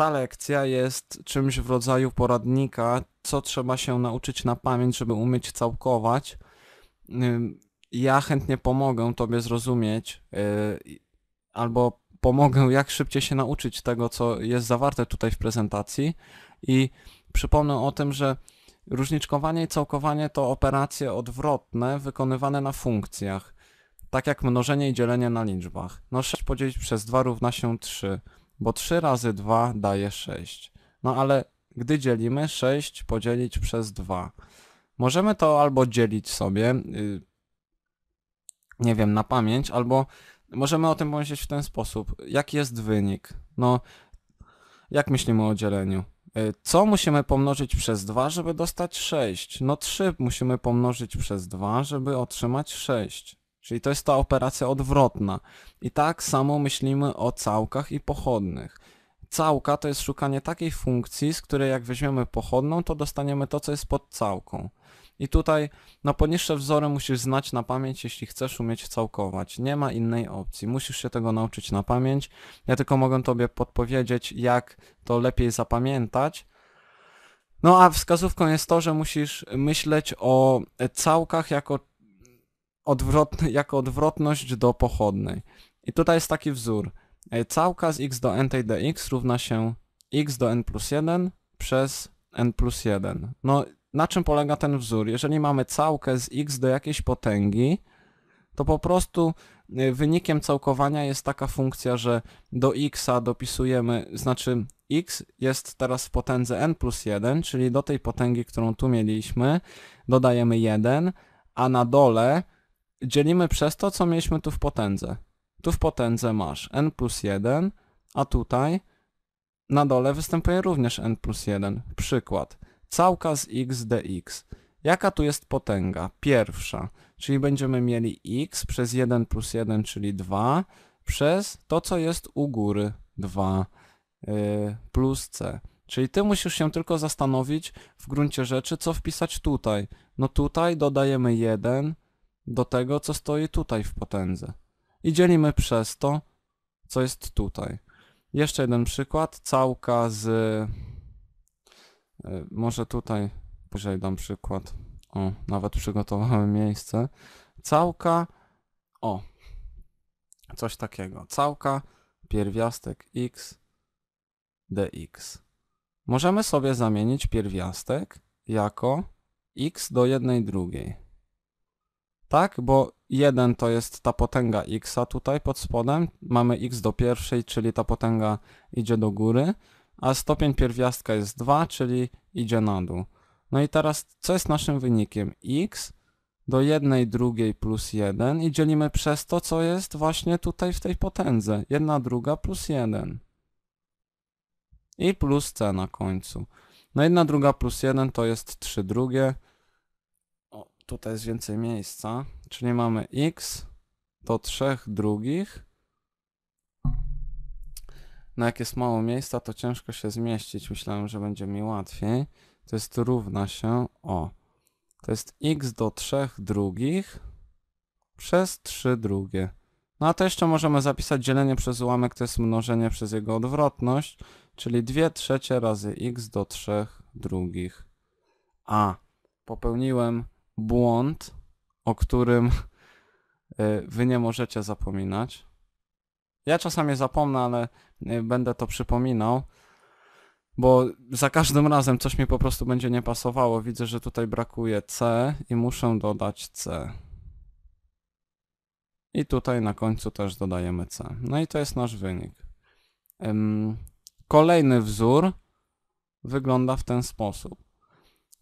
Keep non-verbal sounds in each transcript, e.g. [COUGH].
ta lekcja jest czymś w rodzaju poradnika, co trzeba się nauczyć na pamięć, żeby umieć całkować. Ja chętnie pomogę Tobie zrozumieć y, albo pomogę jak szybciej się nauczyć tego, co jest zawarte tutaj w prezentacji i przypomnę o tym, że różniczkowanie i całkowanie to operacje odwrotne wykonywane na funkcjach, tak jak mnożenie i dzielenie na liczbach. No 6 podzielić przez 2 równa się 3 bo 3 razy 2 daje 6. No ale gdy dzielimy 6 podzielić przez 2. Możemy to albo dzielić sobie, y, nie wiem, na pamięć, albo możemy o tym pomyśleć w ten sposób. Jaki jest wynik? No, jak myślimy o dzieleniu? Y, co musimy pomnożyć przez 2, żeby dostać 6? No 3 musimy pomnożyć przez 2, żeby otrzymać 6. Czyli to jest ta operacja odwrotna. I tak samo myślimy o całkach i pochodnych. Całka to jest szukanie takiej funkcji, z której jak weźmiemy pochodną, to dostaniemy to, co jest pod całką. I tutaj no poniższe wzory musisz znać na pamięć, jeśli chcesz umieć całkować. Nie ma innej opcji. Musisz się tego nauczyć na pamięć. Ja tylko mogę tobie podpowiedzieć, jak to lepiej zapamiętać. No a wskazówką jest to, że musisz myśleć o całkach jako odwrotny, jako odwrotność do pochodnej. I tutaj jest taki wzór. E, całka z x do n tej dx równa się x do n plus 1 przez n plus 1. No, na czym polega ten wzór? Jeżeli mamy całkę z x do jakiejś potęgi, to po prostu e, wynikiem całkowania jest taka funkcja, że do x'a dopisujemy, znaczy x jest teraz w potędze n plus 1, czyli do tej potęgi, którą tu mieliśmy, dodajemy 1, a na dole dzielimy przez to, co mieliśmy tu w potędze. Tu w potędze masz n plus 1, a tutaj na dole występuje również n plus 1. Przykład. Całka z x dx. Jaka tu jest potęga? Pierwsza. Czyli będziemy mieli x przez 1 plus 1, czyli 2, przez to, co jest u góry, 2 yy, plus c. Czyli ty musisz się tylko zastanowić w gruncie rzeczy, co wpisać tutaj. No tutaj dodajemy 1 do tego, co stoi tutaj w potędze. I dzielimy przez to, co jest tutaj. Jeszcze jeden przykład, całka z... E, może tutaj, później dam przykład. O, nawet przygotowałem [LAUGHS] miejsce. Całka, o, coś takiego. Całka, pierwiastek x, dx. Możemy sobie zamienić pierwiastek jako x do jednej drugiej. Tak, bo 1 to jest ta potęga x tutaj pod spodem, mamy x do pierwszej, czyli ta potęga idzie do góry, a stopień pierwiastka jest 2, czyli idzie na dół. No i teraz co jest naszym wynikiem? x do jednej drugiej plus 1 i dzielimy przez to, co jest właśnie tutaj w tej potędze. 1 druga plus 1. I plus c na końcu. No 1 druga plus 1 to jest 3 drugie tutaj jest więcej miejsca, czyli mamy x do trzech drugich. No jak jest mało miejsca, to ciężko się zmieścić. Myślałem, że będzie mi łatwiej. To jest równa się, o, to jest x do trzech drugich przez 3 drugie. No a to jeszcze możemy zapisać dzielenie przez ułamek, to jest mnożenie przez jego odwrotność, czyli 2 trzecie razy x do 3 drugich. A, popełniłem błąd, o którym e, wy nie możecie zapominać. Ja czasami zapomnę, ale e, będę to przypominał, bo za każdym razem coś mi po prostu będzie nie pasowało. Widzę, że tutaj brakuje C i muszę dodać C. I tutaj na końcu też dodajemy C. No i to jest nasz wynik. Kolejny wzór wygląda w ten sposób.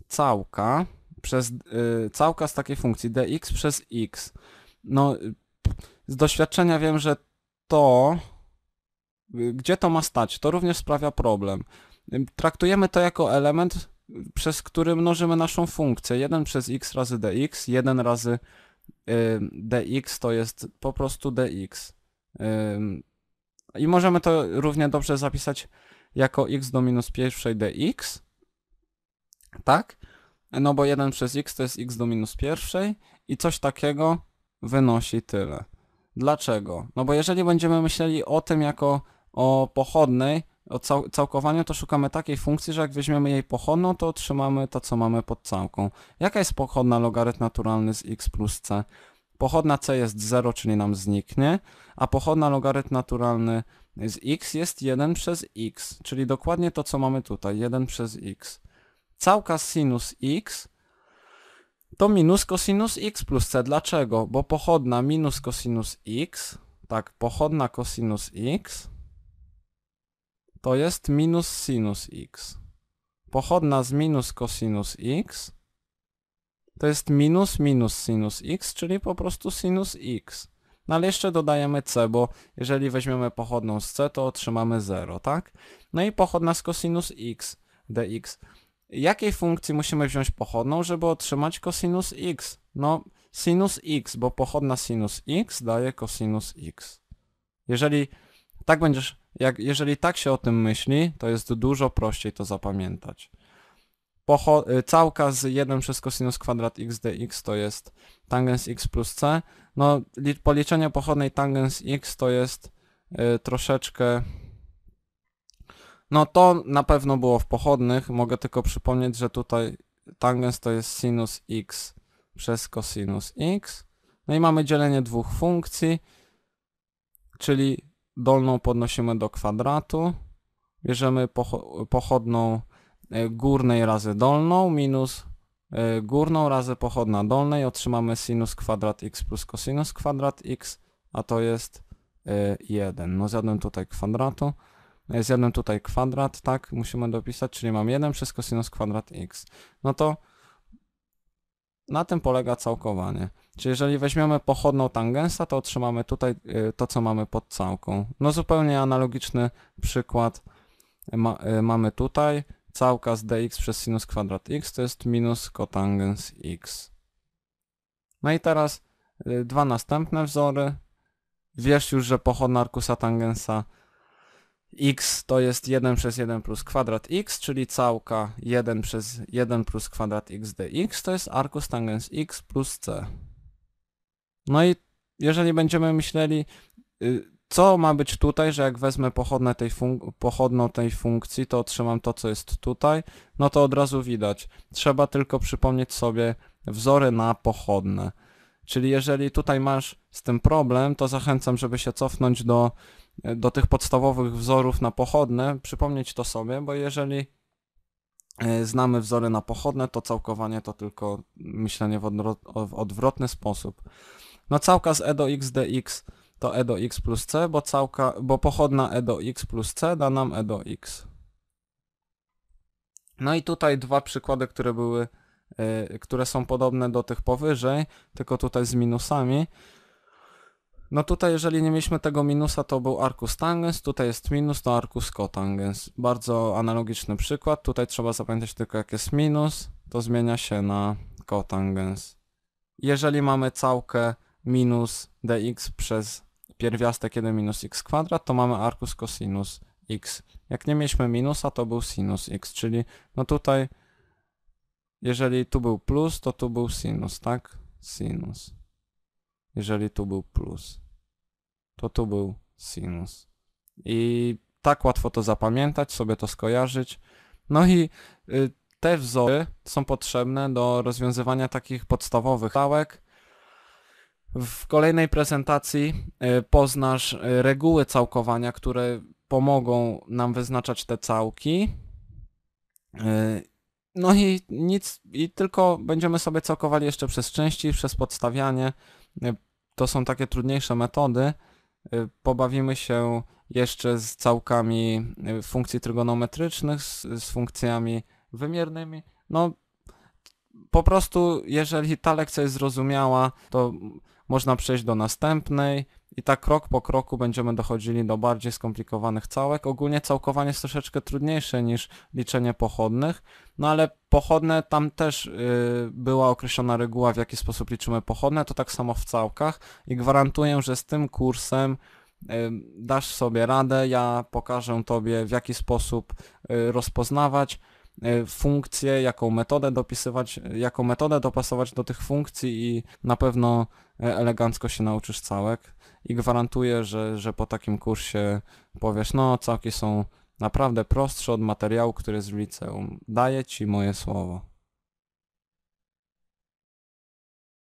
Całka przez y, z takiej funkcji dx przez x. No, y, z doświadczenia wiem, że to, y, gdzie to ma stać, to również sprawia problem. Y, traktujemy to jako element, przez który mnożymy naszą funkcję. 1 przez x razy dx, 1 razy y, dx to jest po prostu dx. Y, I możemy to równie dobrze zapisać jako x do minus pierwszej dx, tak? no bo 1 przez x to jest x do minus pierwszej i coś takiego wynosi tyle. Dlaczego? No bo jeżeli będziemy myśleli o tym jako o pochodnej, o cał całkowaniu, to szukamy takiej funkcji, że jak weźmiemy jej pochodną, to otrzymamy to, co mamy pod całką. Jaka jest pochodna logarytm naturalny z x plus c? Pochodna c jest 0, czyli nam zniknie, a pochodna logarytm naturalny z x jest 1 przez x, czyli dokładnie to, co mamy tutaj, 1 przez x całka sinus x to minus cosinus x plus c. Dlaczego? Bo pochodna minus cosinus x, tak, pochodna cosinus x to jest minus sinus x. Pochodna z minus cosinus x to jest minus minus sinus x, czyli po prostu sinus x. No ale jeszcze dodajemy c, bo jeżeli weźmiemy pochodną z c, to otrzymamy 0, tak? No i pochodna z cosinus x, dx jakiej funkcji musimy wziąć pochodną, żeby otrzymać cosinus x? No, sinus x, bo pochodna sinus x daje cosinus x. Jeżeli tak będziesz, jak, jeżeli tak się o tym myśli, to jest dużo prościej to zapamiętać. Pocho y, całka z 1 przez cosinus kwadrat x dx to jest tangens x plus c. No, policzenie pochodnej tangens x to jest y, troszeczkę no to na pewno było w pochodnych. Mogę tylko przypomnieć, że tutaj tangens to jest sinus x przez cosinus x. No i mamy dzielenie dwóch funkcji, czyli dolną podnosimy do kwadratu, bierzemy pochodną e, górnej razy dolną minus e, górną razy pochodna dolnej, otrzymamy sinus kwadrat x plus cosinus kwadrat x, a to jest 1. E, no zjadłem tutaj kwadratu z jednym tutaj kwadrat, tak, musimy dopisać, czyli mam 1 przez kosinus kwadrat x. No to na tym polega całkowanie. Czyli jeżeli weźmiemy pochodną tangensa, to otrzymamy tutaj y, to, co mamy pod całką. No zupełnie analogiczny przykład ma, y, mamy tutaj. Całka z dx przez sinus kwadrat x to jest minus kotangens x. No i teraz y, dwa następne wzory. Wiesz już, że pochodna arkusa tangensa x to jest 1 przez 1 plus kwadrat x, czyli całka 1 przez 1 plus kwadrat x dx to jest arkus tangens x plus c. No i jeżeli będziemy myśleli, y, co ma być tutaj, że jak wezmę pochodne tej pochodną tej funkcji, to otrzymam to, co jest tutaj, no to od razu widać. Trzeba tylko przypomnieć sobie wzory na pochodne. Czyli jeżeli tutaj masz z tym problem, to zachęcam, żeby się cofnąć do E, do tych podstawowych wzorów na pochodne, przypomnieć to sobie, bo jeżeli e, znamy wzory na pochodne, to całkowanie to tylko myślenie w, odwrotny sposób. No całka z e do x dx to e do x plus c, bo, całka, bo pochodna e do x plus c da nam e do x. No i tutaj dwa przykłady, które były, e, które są podobne do tych powyżej, tylko tutaj z minusami. No tutaj, jeżeli nie mieliśmy tego minusa, to był arcus tangens, tutaj jest minus, to arcus cotangens. Bardzo analogiczny przykład, tutaj trzeba zapamiętać tylko jak jest minus, to zmienia się na cotangens. Jeżeli mamy całkę minus dx przez pierwiastek 1 minus x kwadrat, to mamy arcus cosinus x. Jak nie mieliśmy minusa, to był sinus x, czyli no tutaj, jeżeli tu był plus, to tu był sinus, tak? Sinus jeżeli tu był plus, to tu był sinus. I tak łatwo to zapamiętać, sobie to skojarzyć. No i y, te wzory są potrzebne do rozwiązywania takich podstawowych całek. W kolejnej prezentacji y, poznasz y, reguły całkowania, które pomogą nam wyznaczać te całki. No i nic, i tylko będziemy sobie całkowali jeszcze przez części, przez podstawianie, to są takie trudniejsze metody. Y, pobawimy się jeszcze z całkami y, funkcji trygonometrycznych, z, z funkcjami wymiernymi. No, po prostu, jeżeli ta lekcja jest zrozumiała, to można przejść do następnej, i tak krok po kroku będziemy dochodzili do bardziej skomplikowanych całek. Ogólnie całkowanie jest troszeczkę trudniejsze niż liczenie pochodnych, no ale pochodne tam też yy, była określona reguła, w jaki sposób liczymy pochodne, to tak samo w całkach i gwarantuję, że z tym kursem y, dasz sobie radę, ja pokażę Tobie w jaki sposób y, rozpoznawać y, funkcje, jaką metodę dopisywać, jaką metodę dopasować do tych funkcji i na pewno elegancko się nauczysz całek i gwarantuję, że, że po takim kursie powiesz, no całki są naprawdę prostsze od materiału, który z liceum. Daję ci moje słowo.